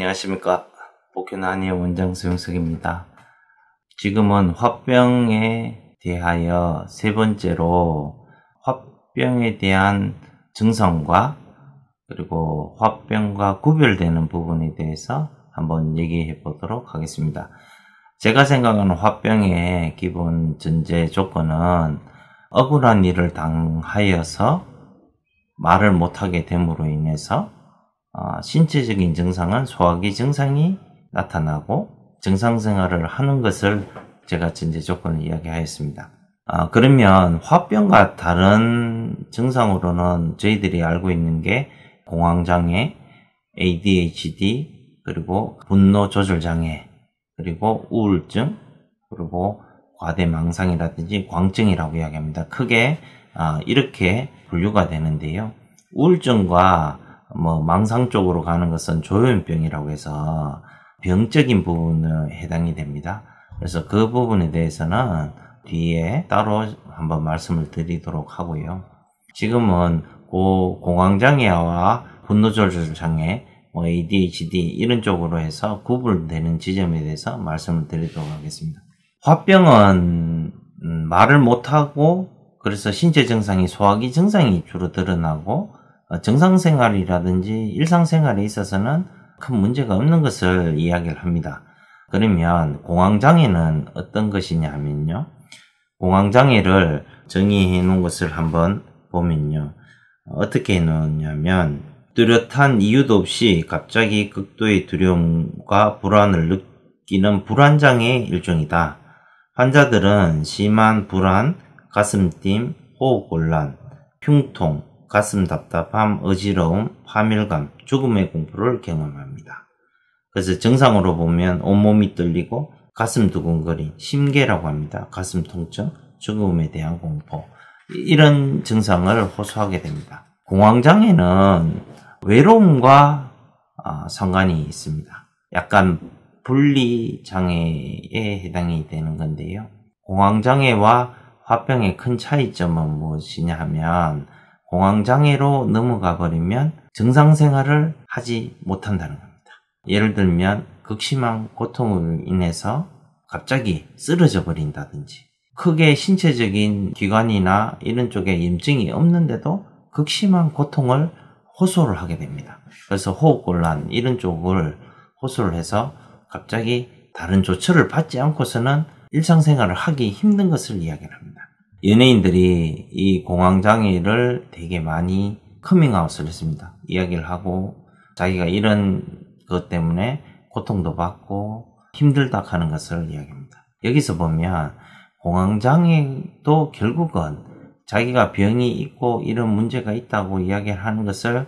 안녕하십니까. 복현니의 원장 소용석입니다 지금은 화병에 대하여 세 번째로 화병에 대한 증상과 그리고 화병과 구별되는 부분에 대해서 한번 얘기해 보도록 하겠습니다. 제가 생각하는 화병의 기본 전제 조건은 억울한 일을 당하여서 말을 못하게 됨으로 인해서 아, 신체적인 증상은 소화기 증상이 나타나고 증상 생활을 하는 것을 제가 전제 조건을 이야기하였습니다. 아, 그러면 화병과 다른 증상으로는 저희들이 알고 있는 게 공황장애, ADHD, 그리고 분노 조절 장애, 그리고 우울증, 그리고 과대망상이라든지 광증이라고 이야기합니다. 크게 아, 이렇게 분류가 되는데요. 우울증과 뭐 망상 쪽으로 가는 것은 조현병이라고 해서 병적인 부분에 해당이 됩니다. 그래서 그 부분에 대해서는 뒤에 따로 한번 말씀을 드리도록 하고요. 지금은 고 공황장애와 분노조절장애, 뭐 ADHD 이런 쪽으로 해서 구분되는 지점에 대해서 말씀을 드리도록 하겠습니다. 화병은 음, 말을 못하고 그래서 신체 증상이 소화기 증상이 주로 드러나고 어, 정상생활이라든지 일상생활에 있어서는 큰 문제가 없는 것을 이야기를 합니다. 그러면 공황장애는 어떤 것이냐 하면요. 공황장애를 정의해 놓은 것을 한번 보면요. 어떻게 해 놓았냐면 뚜렷한 이유도 없이 갑자기 극도의 두려움과 불안을 느끼는 불안장애의 일종이다. 환자들은 심한 불안, 가슴띵, 호흡곤란, 흉통, 가슴 답답함, 어지러움, 파멸감, 죽음의 공포를 경험합니다. 그래서 정상으로 보면 온몸이 떨리고 가슴 두근거림, 심계라고 합니다. 가슴 통증, 죽음에 대한 공포. 이런 증상을 호소하게 됩니다. 공황장애는 외로움과 아, 상관이 있습니다. 약간 분리장애에 해당이 되는 건데요. 공황장애와 화병의 큰 차이점은 무엇이냐 하면 공황장애로 넘어가 버리면 정상생활을 하지 못한다는 겁니다. 예를 들면 극심한 고통으로 인해서 갑자기 쓰러져 버린다든지 크게 신체적인 기관이나 이런 쪽에 염증이 없는데도 극심한 고통을 호소를 하게 됩니다. 그래서 호흡곤란 이런 쪽을 호소를 해서 갑자기 다른 조처를 받지 않고서는 일상생활을 하기 힘든 것을 이야기 합니다. 연예인들이 이 공황장애를 되게 많이 커밍아웃을 했습니다. 이야기를 하고 자기가 이런 것 때문에 고통도 받고 힘들다 하는 것을 이야기합니다. 여기서 보면 공황장애도 결국은 자기가 병이 있고 이런 문제가 있다고 이야기를 하는 것을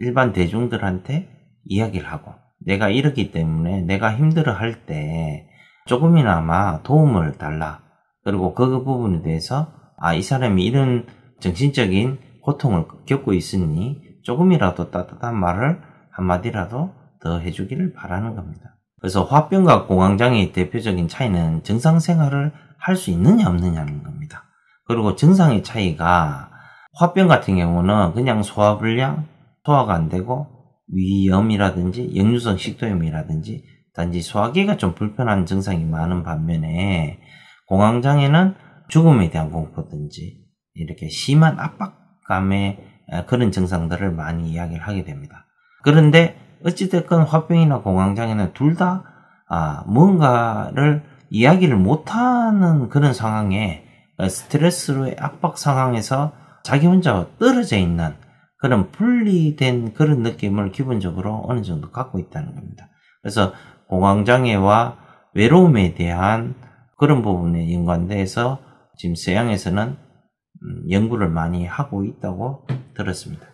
일반 대중들한테 이야기를 하고 내가 이렇기 때문에 내가 힘들어 할 때 조금이나마 도움을 달라 그리고 그 부분에 대해서 아, 이 사람이 이런 정신적인 고통을 겪고 있으니 조금이라도 따뜻한 말을 한마디라도 더 해주기를 바라는 겁니다. 그래서 화병과 공황장애의 대표적인 차이는 정상 생활을 할 수 있느냐 없느냐는 겁니다. 그리고 증상의 차이가 화병 같은 경우는 그냥 소화불량, 소화가 안 되고 위염이라든지 역류성 식도염이라든지 단지 소화기가 좀 불편한 증상이 많은 반면에 공황장애는 죽음에 대한 공포든지 이렇게 심한 압박감의 그런 증상들을 많이 이야기를 하게 됩니다. 그런데 어찌됐건 화병이나 공황장애는 둘다 아, 뭔가를 이야기를 못하는 그런 상황에 스트레스로의 압박 상황에서 자기 혼자 떨어져 있는 그런 분리된 그런 느낌을 기본적으로 어느 정도 갖고 있다는 겁니다. 그래서 공황장애와 외로움에 대한 그런 부분에 연관돼서 지금 서양에서는 음, 연구를 많이 하고 있다고 들었습니다.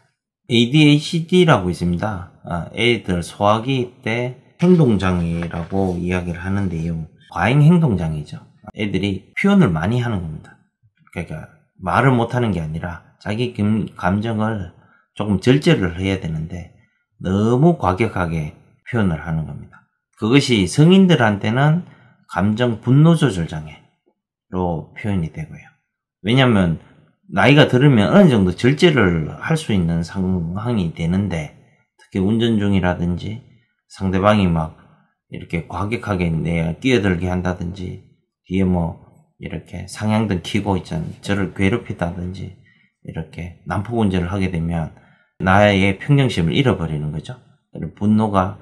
ADHD라고 있습니다. 아, 애들 소화기때 행동장애라고 이야기를 하는데요. 과잉 행동장애죠. 애들이 표현을 많이 하는 겁니다. 그러니까 말을 못하는 게 아니라 자기 감정을 조금 절제를 해야 되는데 너무 과격하게 표현을 하는 겁니다. 그것이 성인들한테는 감정 분노 조절 장애로 표현이 되고요. 왜냐하면 나이가 들으면 어느 정도 절제를 할 수 있는 상황이 되는데 특히 운전 중이라든지 상대방이 막 이렇게 과격하게 내 뛰어들게 한다든지 뒤에 뭐 이렇게 상향등 키고 있잖아 저를 괴롭히다든지 이렇게 난폭 운전을 하게 되면 나의 평정심을 잃어버리는 거죠. 분노가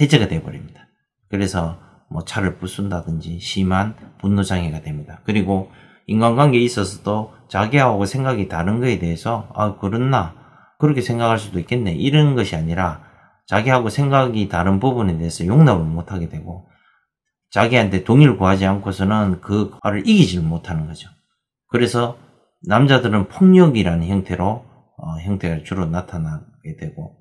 해제가 돼버립니다 그래서 뭐 차를 부순다든지 심한 분노 장애가 됩니다. 그리고 인간관계에 있어서도 자기하고 생각이 다른 거에 대해서 아 그렇나 그렇게 생각할 수도 있겠네 이런 것이 아니라 자기하고 생각이 다른 부분에 대해서 용납을 못하게 되고 자기한테 동의를 구하지 않고서는 그 화를 이기질 못하는 거죠. 그래서 남자들은 폭력이라는 형태로 어, 형태가 주로 나타나게 되고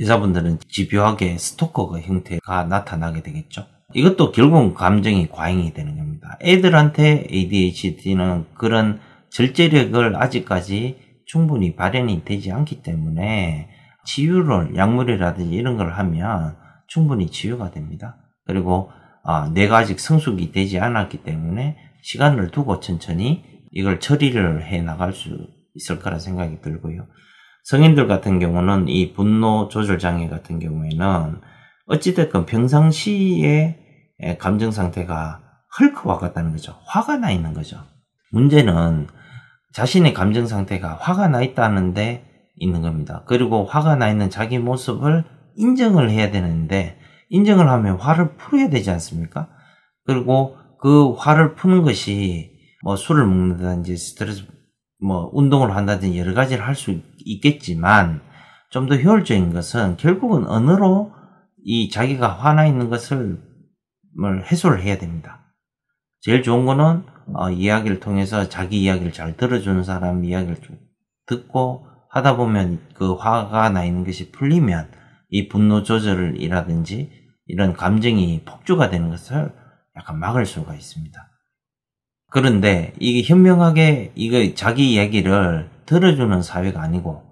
여자분들은 집요하게 스토커의 그 형태가 나타나게 되겠죠. 이것도 결국은 감정이 과잉이 되는 겁니다. 애들한테 ADHD는 그런 절제력을 아직까지 충분히 발현이 되지 않기 때문에 치유를 약물이라든지 이런 걸 하면 충분히 치유가 됩니다. 그리고 아, 내가 아직 성숙이 되지 않았기 때문에 시간을 두고 천천히 이걸 처리를 해 나갈 수 있을 거라 생각이 들고요. 성인들 같은 경우는 이 분노 조절 장애 같은 경우에는 어찌됐건 평상시에 감정 상태가 헐크와 같다는 거죠. 화가 나 있는 거죠. 문제는 자신의 감정 상태가 화가 나 있다는데 있는 겁니다. 그리고 화가 나 있는 자기 모습을 인정을 해야 되는데 인정을 하면 화를 풀어야 되지 않습니까? 그리고 그 화를 푸는 것이 뭐 술을 먹는다든지 스트레스 뭐 운동을 한다든지 여러 가지를 할 수 있겠지만 좀 더 효율적인 것은 결국은 언어로 이 자기가 화나 있는 것을 해소를 해야 됩니다. 제일 좋은 거는 어, 이야기를 통해서 자기 이야기를 잘 들어주는 사람 이야기를 좀 듣고 하다 보면 그 화가 나 있는 것이 풀리면 이 분노 조절이라든지 이런 감정이 폭주가 되는 것을 약간 막을 수가 있습니다. 그런데 이게 현명하게 이거 자기 이야기를 들어주는 사회가 아니고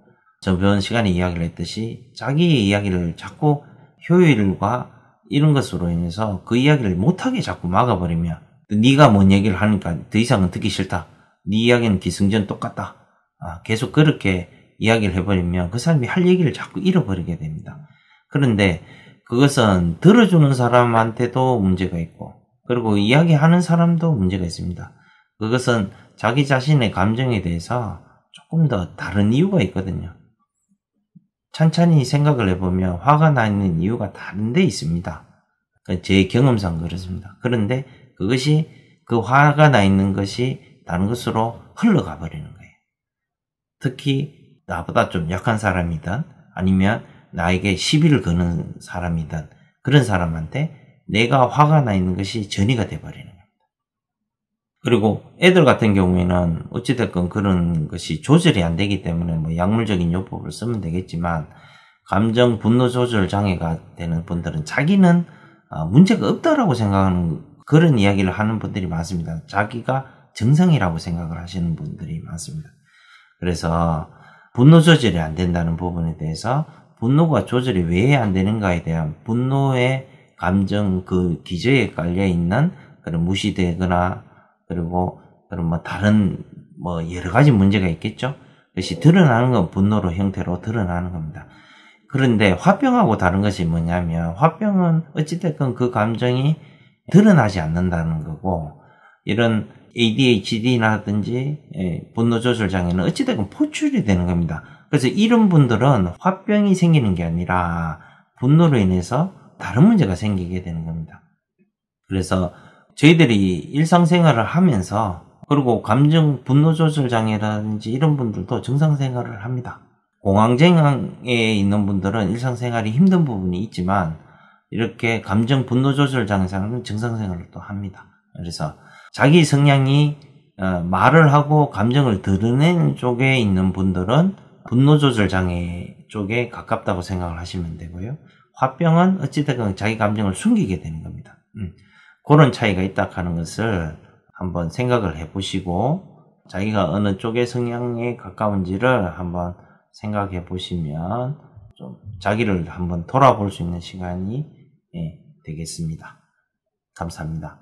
저번 시간에 이야기를 했듯이 자기 이야기를 자꾸 효율과 이런 것으로 인해서 그 이야기를 못하게 자꾸 막아버리면 네가 뭔 얘기를 하니까 더 이상은 듣기 싫다. 네 이야기는 기승전 똑같다. 아, 계속 그렇게 이야기를 해버리면 그 사람이 할 얘기를 자꾸 잃어버리게 됩니다. 그런데 그것은 들어주는 사람한테도 문제가 있고 그리고 이야기하는 사람도 문제가 있습니다. 그것은 자기 자신의 감정에 대해서 조금 더 다른 이유가 있거든요. 천천히 생각을 해보면 화가 나는 있 이유가 다른데 있습니다. 그러니까 제 경험상 그렇습니다. 그런데 그것이 그 화가 나 있는 것이 다른 것으로 흘러가 버리는 거예요. 특히 나보다 좀 약한 사람이든 아니면 나에게 시비를 거는 사람이든 그런 사람한테 내가 화가 나 있는 것이 전이가 돼버리는 거예요. 그리고 애들 같은 경우에는 어찌됐건 그런 것이 조절이 안 되기 때문에 뭐 약물적인 요법을 쓰면 되겠지만 감정 분노 조절 장애가 되는 분들은 자기는 아, 문제가 없다라고 생각하는 그런 이야기를 하는 분들이 많습니다. 자기가 정상이라고 생각을 하시는 분들이 많습니다. 그래서 분노 조절이 안 된다는 부분에 대해서 분노가 조절이 왜 안 되는가에 대한 분노의 감정 그 기저에 깔려 있는 그런 무시되거나 그리고 그런 뭐 다른 뭐 여러 가지 문제가 있겠죠. 그것이 드러나는 건 분노로 형태로 드러나는 겁니다. 그런데 화병하고 다른 것이 뭐냐면 화병은 어찌됐건 그 감정이 드러나지 않는다는 거고 이런 ADHD라든지 예, 분노 조절 장애는 어찌됐건 포출이 되는 겁니다. 그래서 이런 분들은 화병이 생기는 게 아니라 분노로 인해서 다른 문제가 생기게 되는 겁니다. 그래서 저희들이 일상생활을 하면서 그리고 감정 분노 조절 장애라든지 이런 분들도 정상 생활을 합니다. 공황장애에 있는 분들은 일상생활이 힘든 부분이 있지만 이렇게 감정 분노 조절 장애사람은 정상 생활을 또 합니다. 그래서 자기 성향이 어, 말을 하고 감정을 드러내는 쪽에 있는 분들은 분노 조절 장애 쪽에 가깝다고 생각을 하시면 되고요. 화병은 어찌됐건 자기 감정을 숨기게 되는 겁니다. 음. 그런 차이가 있다 하는 것을 한번 생각을 해 보시고 자기가 어느 쪽의 성향에 가까운지를 한번 생각해 보시면 좀 자기를 한번 돌아볼 수 있는 시간이 예, 되겠습니다. 감사합니다.